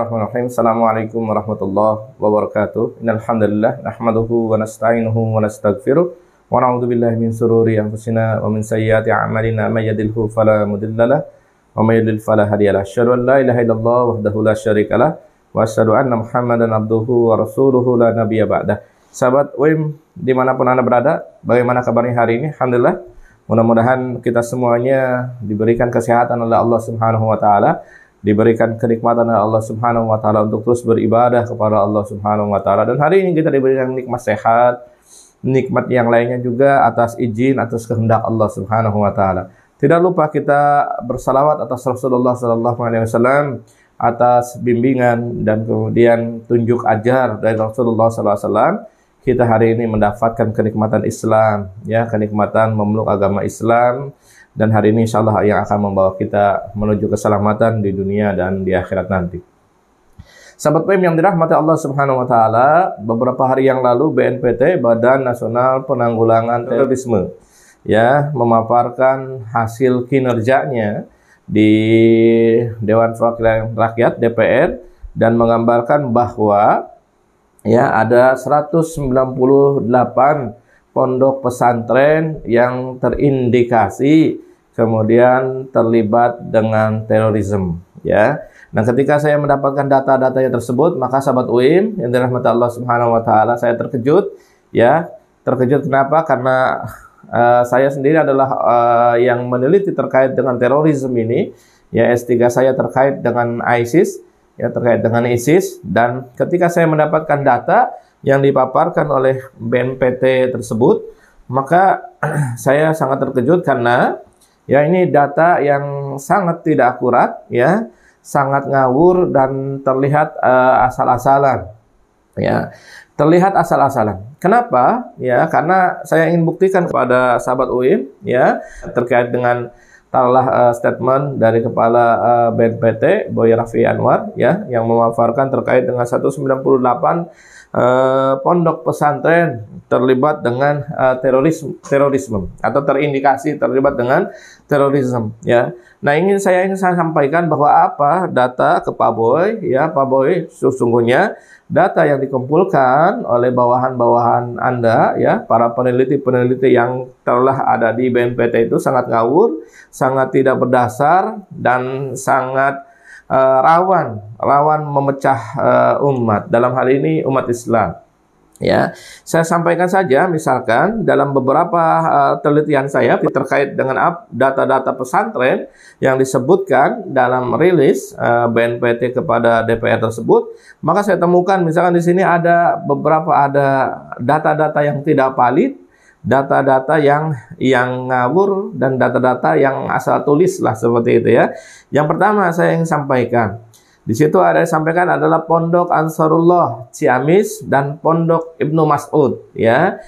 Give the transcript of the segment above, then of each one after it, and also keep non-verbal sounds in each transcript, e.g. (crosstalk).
Bismillahirrahmanirrahim. Assalamualaikum warahmatullahi wabarakatuh. Innalhamdulillah nahmaduhu wa nasta'inuhu wa nastaghfiruh wa na'udzu billahi min shururi anfusina wa min sayyiati a'malina may yahdihillahu fala mudilla lah wa may yudlil fala hadiyalah. Asyhadu an la ilaha illallah wahdahu la lah wa asyhadu anna Muhammadan abduhu wa rasuluhu la nabiyya ba'da. Sahabat WIM dimanapun Anda berada, bagaimana kabarnya hari ini? Alhamdulillah. Mudah-mudahan kita semuanya diberikan kesehatan oleh Allah Subhanahu wa taala diberikan kenikmatan oleh Allah Subhanahu wa taala untuk terus beribadah kepada Allah Subhanahu wa taala dan hari ini kita diberikan nikmat sehat, nikmat yang lainnya juga atas izin atas kehendak Allah Subhanahu wa taala. Tidak lupa kita bersalawat atas Rasulullah sallallahu alaihi wasallam atas bimbingan dan kemudian tunjuk ajar dari Rasulullah sallallahu alaihi wasallam kita hari ini mendapatkan kenikmatan Islam ya kenikmatan memeluk agama Islam dan hari ini insya Allah yang akan membawa kita menuju keselamatan di dunia dan di akhirat nanti. Sahabat PM yang dirahmati Allah Subhanahu wa taala, beberapa hari yang lalu BNPT Badan Nasional Penanggulangan Terorisme ya memaparkan hasil kinerjanya di Dewan Perwakilan Rakyat DPR dan menggambarkan bahwa ya ada 198 pondok pesantren yang terindikasi kemudian terlibat dengan terorisme ya. Nah, ketika saya mendapatkan data-data yang tersebut, maka sahabat UIM yang dirahmati Allah Subhanahu wa taala, saya terkejut ya. Terkejut kenapa? Karena uh, saya sendiri adalah uh, yang meneliti terkait dengan terorisme ini. Ya, S3 saya terkait dengan ISIS, ya terkait dengan ISIS dan ketika saya mendapatkan data yang dipaparkan oleh BNPT tersebut, maka (clears throat) saya sangat terkejut karena ya ini data yang sangat tidak akurat ya, sangat ngawur dan terlihat uh, asal-asalan. Ya, terlihat asal-asalan. Kenapa? Ya, karena saya ingin buktikan kepada sahabat UIN ya terkait dengan taruhlah uh, statement dari kepala uh, eh, BNPT Boy Raffi Anwar ya yang memaparkan terkait dengan 198 eh, pondok pesantren terlibat dengan eh, terorisme terorisme atau terindikasi terlibat dengan terorisme ya. Nah, ingin saya ingin saya sampaikan bahwa apa data ke Pak Boy ya Pak Boy sesungguhnya data yang dikumpulkan oleh bawahan-bawahan Anda ya para peneliti-peneliti yang telah ada di BNPT itu sangat ngawur, sangat tidak berdasar dan sangat uh, rawan rawan memecah uh, umat dalam hal ini umat Islam ya saya sampaikan saja misalkan dalam beberapa uh, eh, yang saya terkait dengan data-data pesantren yang disebutkan dalam rilis uh, BNPT kepada DPR tersebut maka saya temukan misalkan di sini ada beberapa ada data-data yang tidak valid data-data yang yang ngawur dan data-data yang asal tulis lah seperti itu ya. Yang pertama saya ingin sampaikan. Di situ ada yang sampaikan adalah Pondok Ansarullah Ciamis dan Pondok Ibnu Mas'ud ya.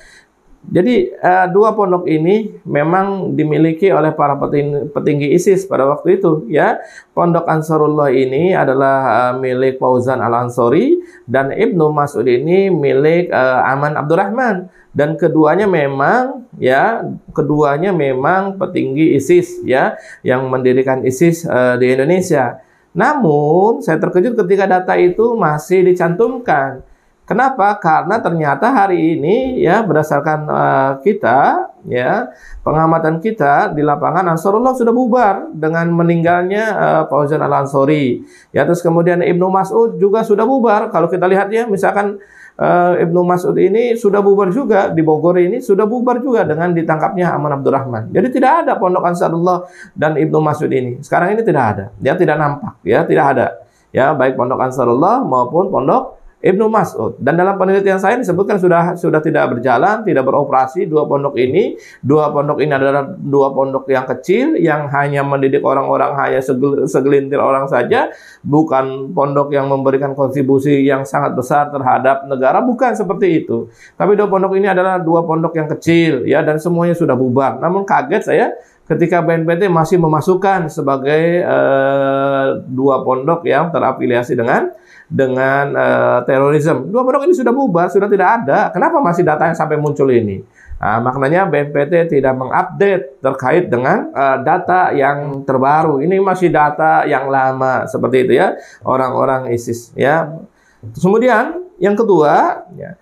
Jadi uh, dua pondok ini memang dimiliki oleh para petinggi, petinggi ISIS pada waktu itu ya. Pondok Ansarullah ini adalah uh, milik Fauzan Al Ansori dan Ibnu Mas'ud ini milik uh, Aman Abdurrahman dan keduanya memang ya keduanya memang petinggi ISIS ya yang mendirikan ISIS uh, di Indonesia. Namun saya terkejut ketika data itu masih dicantumkan. Kenapa? Karena ternyata hari ini ya berdasarkan uh, kita ya pengamatan kita di lapangan Ansarullah sudah bubar dengan meninggalnya uh, Fauzan Al Ansori. Ya terus kemudian Ibnu Mas'ud juga sudah bubar. Kalau kita lihat ya misalkan uh, Ibnu Mas'ud ini sudah bubar juga di Bogor ini sudah bubar juga dengan ditangkapnya Aman Abdurrahman. Jadi tidak ada pondok Ansarullah dan Ibnu Mas'ud ini. Sekarang ini tidak ada. Dia tidak nampak, ya, tidak ada. Ya, baik pondok Ansarullah maupun pondok Ibnu Mas'ud. Dan dalam penelitian saya disebutkan sudah sudah tidak berjalan, tidak beroperasi dua pondok ini. Dua pondok ini adalah dua pondok yang kecil yang hanya mendidik orang-orang hanya segelintir orang saja, bukan pondok yang memberikan kontribusi yang sangat besar terhadap negara, bukan seperti itu. Tapi dua pondok ini adalah dua pondok yang kecil ya dan semuanya sudah bubar. Namun kaget saya ketika BNPT masih memasukkan sebagai eh, dua pondok yang terafiliasi dengan dengan uh, terorisme. Dua pondok ini sudah bubar, sudah tidak ada. Kenapa masih data yang sampai muncul ini? Nah, maknanya BNPT tidak mengupdate terkait dengan uh, data yang terbaru. Ini masih data yang lama seperti itu ya orang-orang ISIS ya. Kemudian yang kedua ya,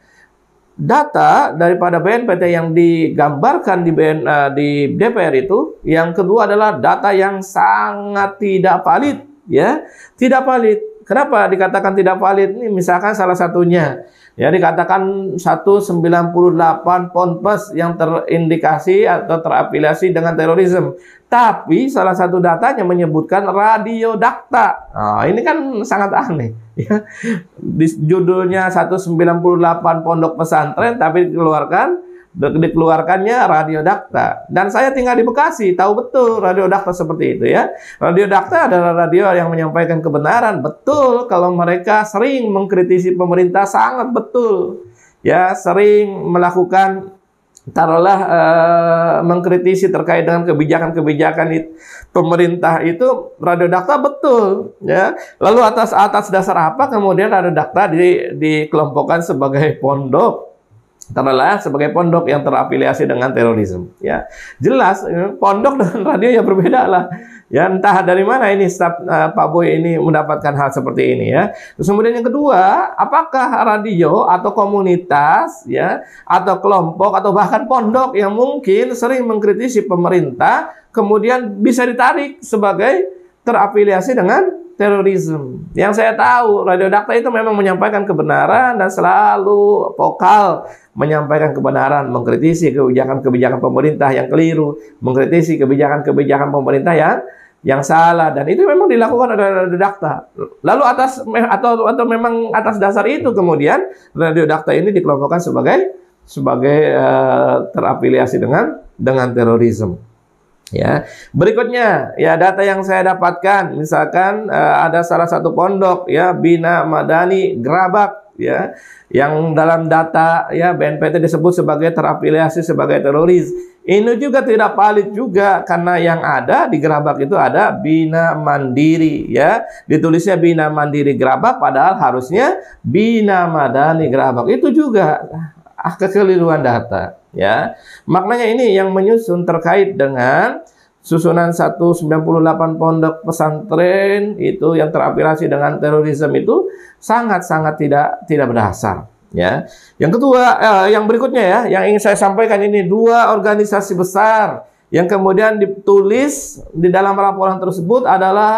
data daripada BNPT yang digambarkan di BN, uh, eh, di DPR itu yang kedua adalah data yang sangat tidak valid ya, tidak valid Kenapa dikatakan tidak valid? Ini misalkan salah satunya ya dikatakan 198 ponpes yang terindikasi atau terafiliasi dengan terorisme. Tapi salah satu datanya menyebutkan radio Nah, ini kan sangat aneh. Ya. Di judulnya 198 pondok pesantren tapi dikeluarkan dikeluarkannya radio Dakta. Dan saya tinggal di Bekasi, tahu betul radio Dakta seperti itu ya. radio Dakta adalah radio yang menyampaikan kebenaran. Betul kalau mereka sering mengkritisi pemerintah sangat betul. Ya, sering melakukan taruhlah eh, mengkritisi terkait dengan kebijakan-kebijakan it, pemerintah itu radio Dakta betul ya lalu atas atas dasar apa kemudian radio Dakta di dikelompokkan sebagai pondok terlelah sebagai pondok yang terafiliasi dengan terorisme ya jelas ya, pondok dengan radio yang berbeda lah ya entah dari mana ini staf, uh, eh, Pak Boy ini mendapatkan hal seperti ini ya terus kemudian yang kedua apakah radio atau komunitas ya atau kelompok atau bahkan pondok yang mungkin sering mengkritisi pemerintah kemudian bisa ditarik sebagai terafiliasi dengan terorisme. Yang saya tahu, Radio Dakta itu memang menyampaikan kebenaran dan selalu vokal menyampaikan kebenaran, mengkritisi kebijakan-kebijakan pemerintah yang keliru, mengkritisi kebijakan-kebijakan pemerintah yang yang salah dan itu memang dilakukan oleh Radio Dakta. Lalu atas atau atau memang atas dasar itu kemudian Radio Dakta ini dikelompokkan sebagai sebagai uh, terafiliasi dengan dengan terorisme. Ya, berikutnya ya data yang saya dapatkan, misalkan uh, ada salah satu pondok ya Bina Madani Gerabak ya yang dalam data ya BNPT disebut sebagai terafiliasi sebagai teroris. Ini juga tidak valid juga karena yang ada di Gerabak itu ada Bina Mandiri ya. Ditulisnya Bina Mandiri Gerabak padahal harusnya Bina Madani Gerabak. Itu juga ah kekeliruan data ya. Maknanya ini yang menyusun terkait dengan susunan 198 pondok pesantren itu yang terafiliasi dengan terorisme itu sangat-sangat tidak tidak berdasar ya. Yang kedua eh, yang berikutnya ya yang ingin saya sampaikan ini dua organisasi besar yang kemudian ditulis di dalam laporan tersebut adalah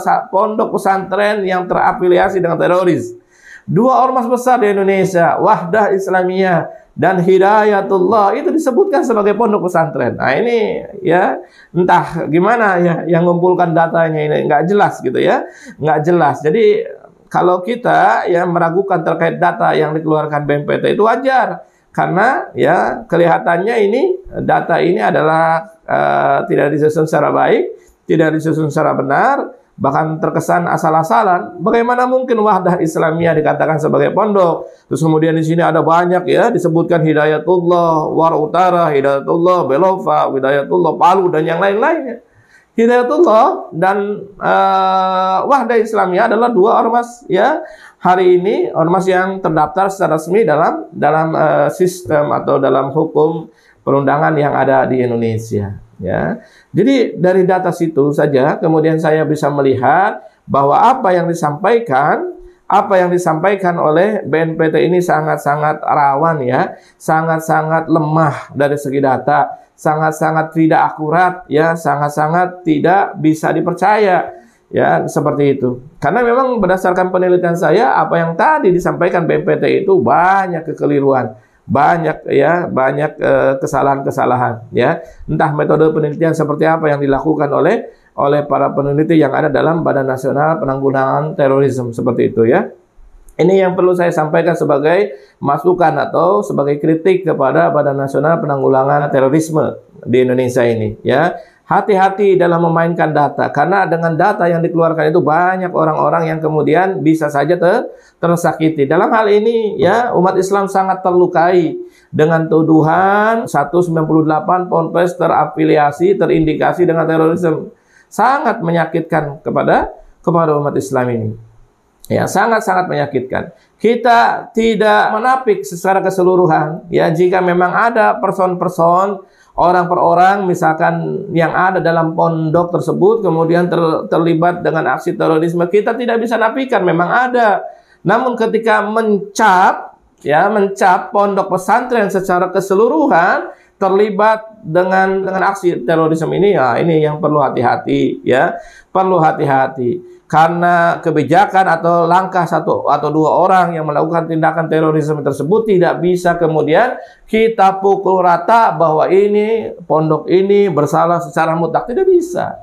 eh, pondok pesantren yang terafiliasi dengan teroris. Dua ormas besar di Indonesia, Wahdah Islamiyah dan Hidayatullah itu disebutkan sebagai pondok pesantren. Nah ini ya entah gimana ya yang mengumpulkan datanya ini nggak jelas gitu ya, nggak jelas. Jadi kalau kita ya meragukan terkait data yang dikeluarkan BMPT itu wajar karena ya kelihatannya ini data ini adalah uh, tidak disusun secara baik, tidak disusun secara benar bahkan terkesan asal-asalan. Bagaimana mungkin Wahdah Islamiyah dikatakan sebagai pondok? Terus kemudian di sini ada banyak ya disebutkan Hidayatullah, War Utara, Hidayatullah, Belova, Hidayatullah, Palu dan yang lain-lainnya. Hidayatullah dan uh, Wahda Islamiyah adalah dua ormas ya hari ini ormas yang terdaftar secara resmi dalam dalam uh, sistem atau dalam hukum perundangan yang ada di Indonesia ya. Jadi dari data situ saja kemudian saya bisa melihat bahwa apa yang disampaikan apa yang disampaikan oleh BNPT ini sangat-sangat rawan ya, sangat-sangat lemah dari segi data, sangat-sangat tidak akurat ya, sangat-sangat tidak bisa dipercaya ya seperti itu. Karena memang berdasarkan penelitian saya apa yang tadi disampaikan BNPT itu banyak kekeliruan, banyak ya banyak eh, kesalahan-kesalahan ya. Entah metode penelitian seperti apa yang dilakukan oleh oleh para peneliti yang ada dalam Badan Nasional Penanggulangan Terorisme seperti itu ya. Ini yang perlu saya sampaikan sebagai masukan atau sebagai kritik kepada Badan Nasional Penanggulangan Terorisme di Indonesia ini ya. Hati-hati dalam memainkan data karena dengan data yang dikeluarkan itu banyak orang-orang yang kemudian bisa saja ter tersakiti. Dalam hal ini ya umat Islam sangat terlukai dengan tuduhan 198 ponpes terafiliasi terindikasi dengan terorisme sangat menyakitkan kepada kepada umat Islam ini. Ya, sangat-sangat menyakitkan. Kita tidak menapik secara keseluruhan. Ya, jika memang ada person-person orang per orang misalkan yang ada dalam pondok tersebut kemudian ter, terlibat dengan aksi terorisme kita tidak bisa napikan memang ada namun ketika mencap ya mencap pondok pesantren secara keseluruhan terlibat dengan dengan aksi terorisme ini ya ini yang perlu hati-hati ya perlu hati-hati karena kebijakan atau langkah satu atau dua orang yang melakukan tindakan terorisme tersebut tidak bisa kemudian kita pukul rata bahwa ini pondok ini bersalah secara mutlak tidak bisa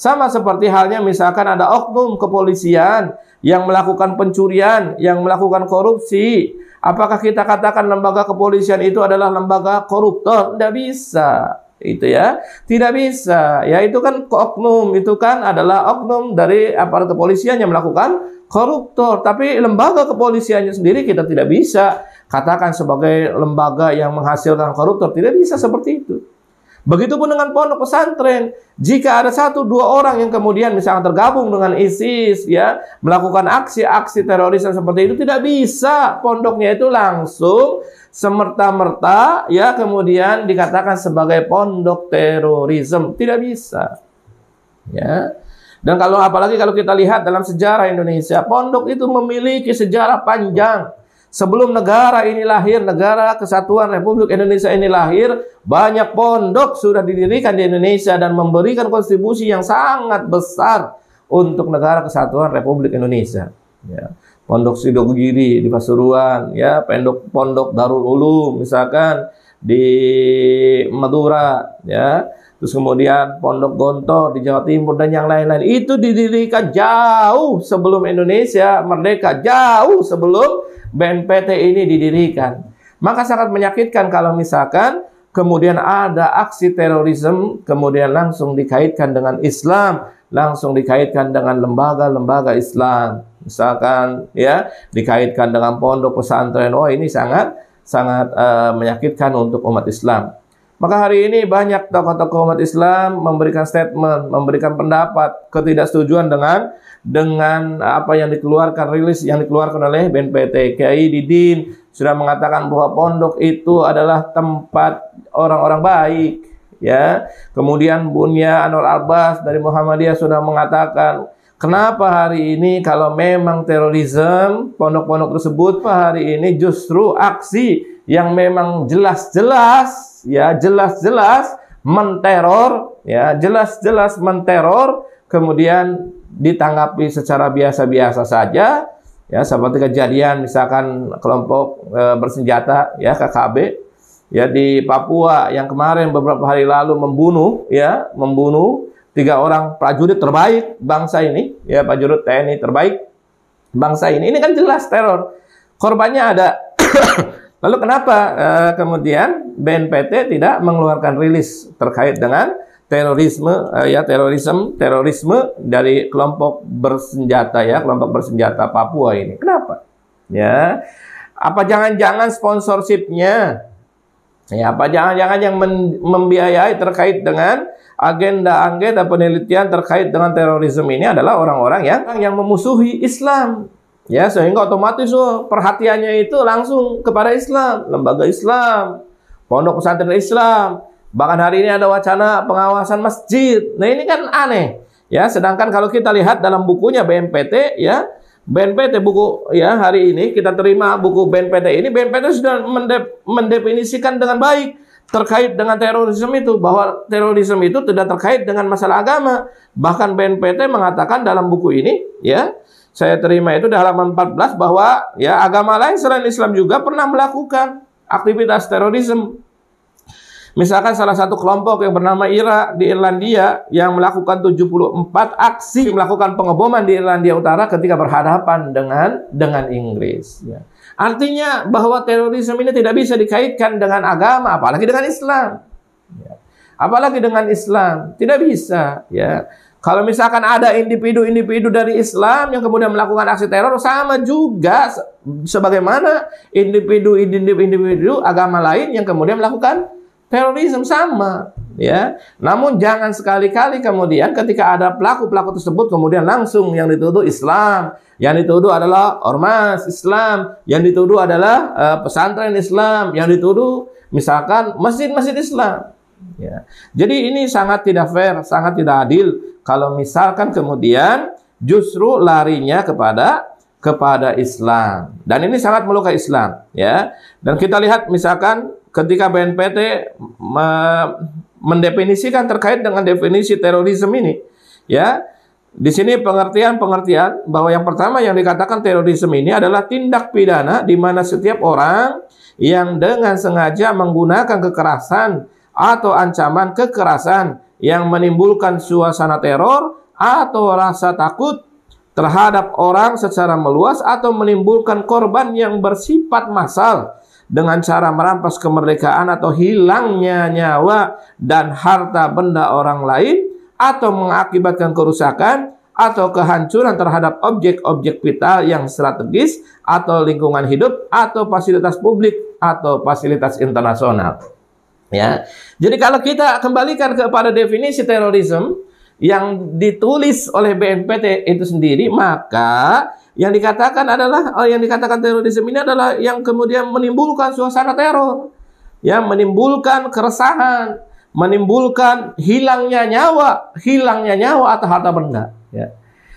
sama seperti halnya misalkan ada oknum kepolisian yang melakukan pencurian, yang melakukan korupsi, Apakah kita katakan lembaga kepolisian itu adalah lembaga koruptor? Tidak bisa itu ya tidak bisa ya itu kan oknum itu kan adalah oknum dari aparat kepolisian yang melakukan koruptor tapi lembaga kepolisiannya sendiri kita tidak bisa katakan sebagai lembaga yang menghasilkan koruptor tidak bisa seperti itu Begitupun dengan pondok pesantren, jika ada satu dua orang yang kemudian misalnya tergabung dengan ISIS ya, melakukan aksi-aksi teroris seperti itu tidak bisa pondoknya itu langsung semerta-merta ya kemudian dikatakan sebagai pondok terorisme, tidak bisa. Ya. Dan kalau apalagi kalau kita lihat dalam sejarah Indonesia, pondok itu memiliki sejarah panjang Sebelum negara ini lahir, negara kesatuan Republik Indonesia ini lahir, banyak pondok sudah didirikan di Indonesia dan memberikan kontribusi yang sangat besar untuk negara kesatuan Republik Indonesia. Ya. Pondok Sidogiri di Pasuruan, ya, pondok pondok Darul Ulum misalkan di Madura, ya. Terus kemudian Pondok Gontor di Jawa Timur dan yang lain-lain itu didirikan jauh sebelum Indonesia merdeka, jauh sebelum BNPT ini didirikan. Maka sangat menyakitkan kalau misalkan kemudian ada aksi terorisme, kemudian langsung dikaitkan dengan Islam, langsung dikaitkan dengan lembaga-lembaga Islam. Misalkan ya, dikaitkan dengan pondok pesantren. Oh, ini sangat sangat uh, menyakitkan untuk umat Islam. Maka hari ini banyak tokoh-tokoh umat Islam memberikan statement, memberikan pendapat ketidaksetujuan dengan dengan apa yang dikeluarkan rilis yang dikeluarkan oleh BNPT Kiai Didin sudah mengatakan bahwa pondok itu adalah tempat orang-orang baik ya kemudian Bunya Anwar Albas dari Muhammadiyah sudah mengatakan Kenapa hari ini kalau memang terorisme pondok-pondok tersebut Pak hari ini justru aksi yang memang jelas-jelas ya jelas-jelas menteror ya jelas-jelas menteror kemudian ditanggapi secara biasa-biasa saja ya seperti kejadian misalkan kelompok e, bersenjata ya KKB ya di Papua yang kemarin beberapa hari lalu membunuh ya membunuh tiga orang prajurit terbaik bangsa ini ya prajurit TNI terbaik bangsa ini ini kan jelas teror korbannya ada (coughs) lalu kenapa e, kemudian BNPT tidak mengeluarkan rilis terkait dengan terorisme uh, ya terorisme terorisme dari kelompok bersenjata ya kelompok bersenjata Papua ini kenapa ya apa jangan-jangan sponsorshipnya Ya, apa jangan-jangan yang membiayai terkait dengan agenda-agenda penelitian terkait dengan terorisme ini adalah orang-orang yang yang memusuhi Islam. Ya, sehingga otomatis oh, perhatiannya itu langsung kepada Islam, lembaga Islam, pondok pesantren Islam, Bahkan hari ini ada wacana pengawasan masjid. Nah ini kan aneh. Ya, sedangkan kalau kita lihat dalam bukunya BNPT ya, BNPT buku ya hari ini kita terima buku BNPT ini BNPT sudah mendep, mendefinisikan dengan baik terkait dengan terorisme itu bahwa terorisme itu tidak terkait dengan masalah agama. Bahkan BNPT mengatakan dalam buku ini ya, saya terima itu di halaman 14 bahwa ya agama lain selain Islam juga pernah melakukan aktivitas terorisme Misalkan salah satu kelompok yang bernama IRA di Irlandia yang melakukan 74 aksi melakukan pengeboman di Irlandia Utara ketika berhadapan dengan dengan Inggris. Ya. Artinya bahwa terorisme ini tidak bisa dikaitkan dengan agama, apalagi dengan Islam. Ya. Apalagi dengan Islam, tidak bisa. Ya. Kalau misalkan ada individu-individu dari Islam yang kemudian melakukan aksi teror sama juga sebagaimana individu-individu agama lain yang kemudian melakukan terorisme sama ya. Namun jangan sekali-kali kemudian ketika ada pelaku-pelaku tersebut kemudian langsung yang dituduh Islam, yang dituduh adalah ormas Islam, yang dituduh adalah uh, pesantren Islam, yang dituduh misalkan masjid-masjid Islam. Ya. Jadi ini sangat tidak fair, sangat tidak adil kalau misalkan kemudian justru larinya kepada kepada Islam. Dan ini sangat melukai Islam, ya. Dan kita lihat misalkan ketika BNPT me mendefinisikan terkait dengan definisi terorisme ini, ya. Di sini pengertian-pengertian bahwa yang pertama yang dikatakan terorisme ini adalah tindak pidana di mana setiap orang yang dengan sengaja menggunakan kekerasan atau ancaman kekerasan yang menimbulkan suasana teror atau rasa takut terhadap orang secara meluas atau menimbulkan korban yang bersifat massal dengan cara merampas kemerdekaan atau hilangnya nyawa dan harta benda orang lain atau mengakibatkan kerusakan atau kehancuran terhadap objek-objek vital yang strategis atau lingkungan hidup atau fasilitas publik atau fasilitas internasional. Ya. Jadi kalau kita kembalikan kepada definisi terorisme yang ditulis oleh BNPT itu sendiri, maka yang dikatakan adalah oh, yang dikatakan terorisme ini adalah yang kemudian menimbulkan suasana teror, yang menimbulkan keresahan, menimbulkan hilangnya nyawa, hilangnya nyawa atau harta benda. Ya.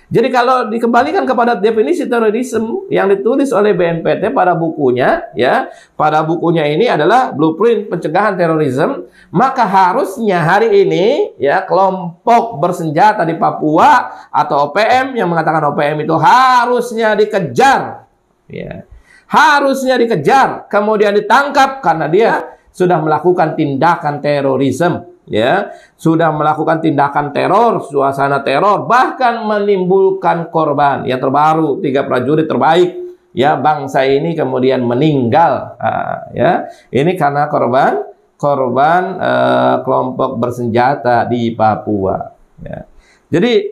Jadi kalau dikembalikan kepada definisi terorisme yang ditulis oleh BNPT pada bukunya, ya, pada bukunya ini adalah blueprint pencegahan terorisme, maka harusnya hari ini ya kelompok bersenjata di Papua atau OPM yang mengatakan OPM itu harusnya dikejar, ya, harusnya dikejar, kemudian ditangkap karena dia sudah melakukan tindakan terorisme ya sudah melakukan tindakan teror, suasana teror, bahkan menimbulkan korban. yang terbaru tiga prajurit terbaik ya bangsa ini kemudian meninggal nah, ya ini karena korban korban eh, kelompok bersenjata di Papua. Ya. Jadi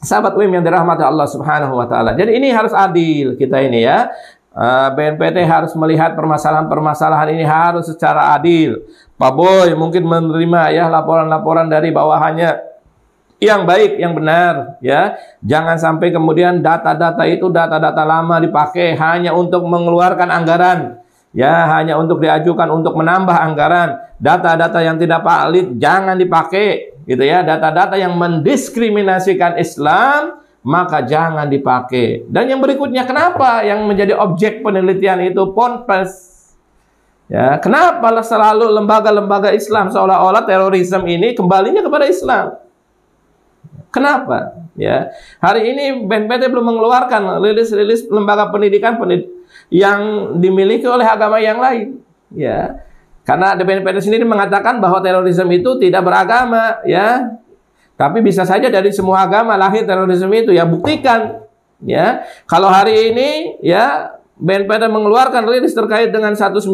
sahabat UIM yang dirahmati Allah Subhanahu wa taala. Jadi ini harus adil kita ini ya. Eh, BNPT harus melihat permasalahan-permasalahan ini harus secara adil. Pak Boy mungkin menerima ya laporan-laporan dari bawahannya yang baik, yang benar ya. Jangan sampai kemudian data-data itu data-data lama dipakai hanya untuk mengeluarkan anggaran ya, hanya untuk diajukan untuk menambah anggaran. Data-data yang tidak valid jangan dipakai gitu ya. Data-data yang mendiskriminasikan Islam maka jangan dipakai. Dan yang berikutnya kenapa yang menjadi objek penelitian itu ponpes Ya, kenapa selalu lembaga-lembaga Islam seolah-olah terorisme ini kembalinya kepada Islam? Kenapa? Ya, hari ini BNPT belum mengeluarkan rilis-rilis lembaga pendidikan pendid yang dimiliki oleh agama yang lain. Ya, karena BNPT sendiri mengatakan bahwa terorisme itu tidak beragama, ya. Tapi bisa saja dari semua agama lahir terorisme itu ya buktikan ya. Kalau hari ini ya BNPT mengeluarkan rilis terkait dengan 198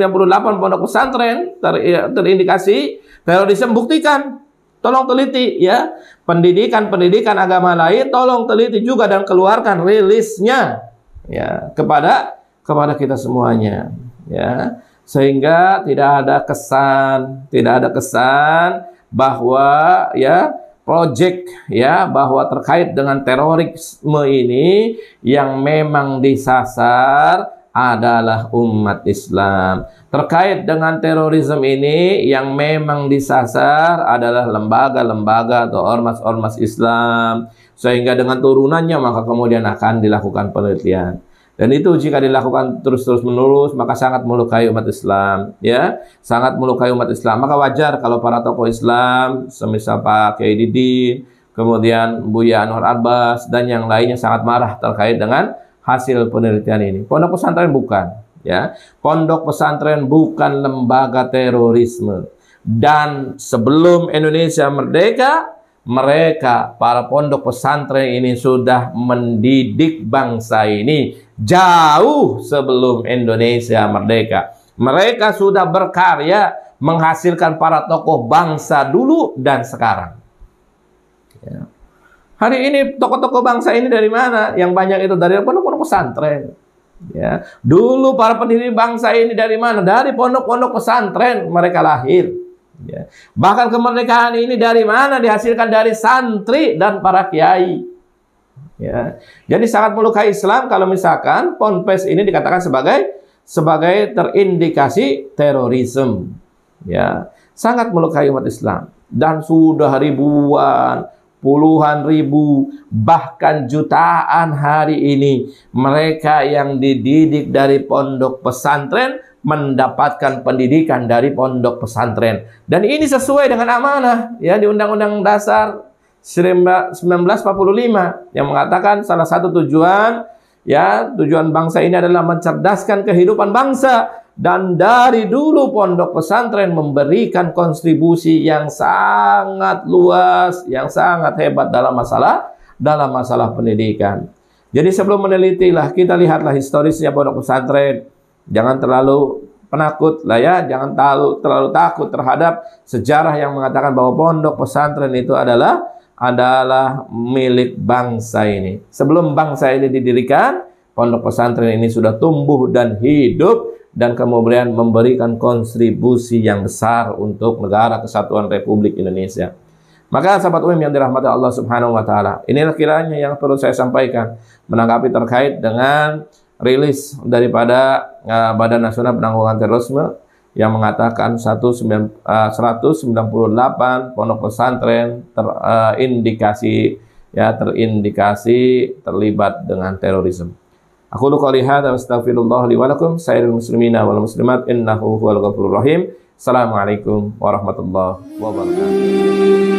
pondok pesantren ter, ya, terindikasi terorisme buktikan tolong teliti ya pendidikan-pendidikan agama lain tolong teliti juga dan keluarkan rilisnya ya kepada kepada kita semuanya ya sehingga tidak ada kesan tidak ada kesan bahwa ya project ya bahwa terkait dengan terorisme ini yang memang disasar adalah umat Islam. Terkait dengan terorisme ini yang memang disasar adalah lembaga-lembaga atau ormas-ormas Islam. Sehingga dengan turunannya maka kemudian akan dilakukan penelitian. Dan itu jika dilakukan terus-terus menerus maka sangat melukai umat Islam, ya. Sangat melukai umat Islam. Maka wajar kalau para tokoh Islam semisal Pak Kiai Didin, kemudian Buya Anwar Abbas dan yang lainnya sangat marah terkait dengan hasil penelitian ini. Pondok pesantren bukan, ya. Pondok pesantren bukan lembaga terorisme. Dan sebelum Indonesia merdeka, mereka para pondok pesantren ini sudah mendidik bangsa ini jauh sebelum Indonesia merdeka. Mereka sudah berkarya menghasilkan para tokoh bangsa dulu dan sekarang. Ya. Hari ini tokoh-tokoh bangsa ini dari mana? Yang banyak itu dari pondok-pondok pesantren. Ya. Dulu para pendiri bangsa ini dari mana? Dari pondok-pondok pesantren mereka lahir. Ya. Bahkan kemerdekaan ini dari mana? Dihasilkan dari santri dan para kiai. Ya. Jadi sangat melukai Islam kalau misalkan ponpes ini dikatakan sebagai sebagai terindikasi terorisme. Ya, sangat melukai umat Islam dan sudah ribuan, puluhan ribu, bahkan jutaan hari ini mereka yang dididik dari pondok pesantren mendapatkan pendidikan dari pondok pesantren. Dan ini sesuai dengan amanah ya di Undang-Undang Dasar 1945 yang mengatakan salah satu tujuan ya tujuan bangsa ini adalah mencerdaskan kehidupan bangsa dan dari dulu pondok pesantren memberikan kontribusi yang sangat luas yang sangat hebat dalam masalah dalam masalah pendidikan. Jadi sebelum meneliti lah kita lihatlah historisnya pondok pesantren. Jangan terlalu penakut lah ya, jangan terlalu terlalu takut terhadap sejarah yang mengatakan bahwa pondok pesantren itu adalah adalah milik bangsa ini. Sebelum bangsa ini didirikan, pondok pesantren ini sudah tumbuh dan hidup dan kemudian memberikan kontribusi yang besar untuk negara kesatuan Republik Indonesia. Maka sahabat umum yang dirahmati Allah Subhanahu wa taala, inilah kiranya yang perlu saya sampaikan menanggapi terkait dengan rilis daripada uh, Badan Nasional Penanggulangan Terorisme yang mengatakan 198 eh, pondok pesantren terindikasi eh, ya terindikasi terlibat dengan terorisme. Aku lu qouli hadza wa astaghfirullah li wa lakum muslimina wal muslimat innahu huwal ghafurur rahim. Assalamualaikum warahmatullahi wabarakatuh.